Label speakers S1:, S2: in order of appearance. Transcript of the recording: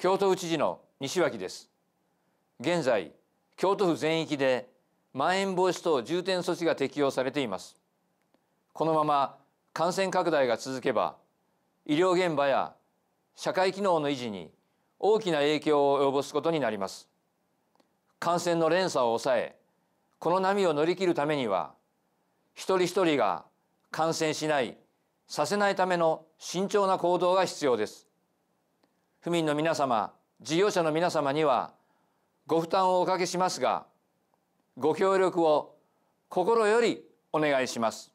S1: 京都府知事の西脇です現在京都府全域でまん延防止等重点措置が適用されていますこのまま感染拡大が続けば医療現場や社会機能の維持に大きな影響を及ぼすことになります感染の連鎖を抑えこの波を乗り切るためには一人一人が感染しないさせないための慎重な行動が必要です府民の皆様事業者の皆様にはご負担をおかけしますがご協力を心よりお願いします。